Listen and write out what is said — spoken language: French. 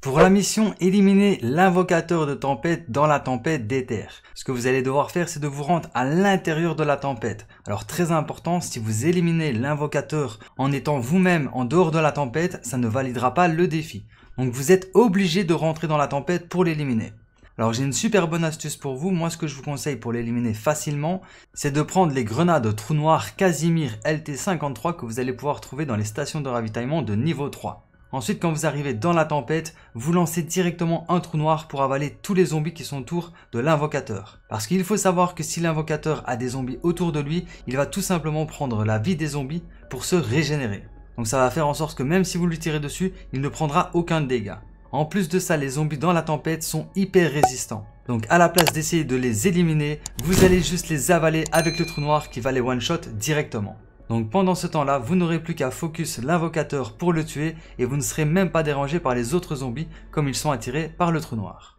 Pour la mission éliminer l'invocateur de tempête dans la tempête d'éther, ce que vous allez devoir faire c'est de vous rendre à l'intérieur de la tempête. Alors très important, si vous éliminez l'invocateur en étant vous-même en dehors de la tempête, ça ne validera pas le défi. Donc vous êtes obligé de rentrer dans la tempête pour l'éliminer. Alors j'ai une super bonne astuce pour vous, moi ce que je vous conseille pour l'éliminer facilement, c'est de prendre les grenades trou noir Casimir LT53 que vous allez pouvoir trouver dans les stations de ravitaillement de niveau 3. Ensuite, quand vous arrivez dans la tempête, vous lancez directement un trou noir pour avaler tous les zombies qui sont autour de l'invocateur. Parce qu'il faut savoir que si l'invocateur a des zombies autour de lui, il va tout simplement prendre la vie des zombies pour se régénérer. Donc ça va faire en sorte que même si vous lui tirez dessus, il ne prendra aucun dégât. En plus de ça, les zombies dans la tempête sont hyper résistants. Donc à la place d'essayer de les éliminer, vous allez juste les avaler avec le trou noir qui va les one-shot directement. Donc pendant ce temps-là, vous n'aurez plus qu'à focus l'invocateur pour le tuer et vous ne serez même pas dérangé par les autres zombies comme ils sont attirés par le trou noir.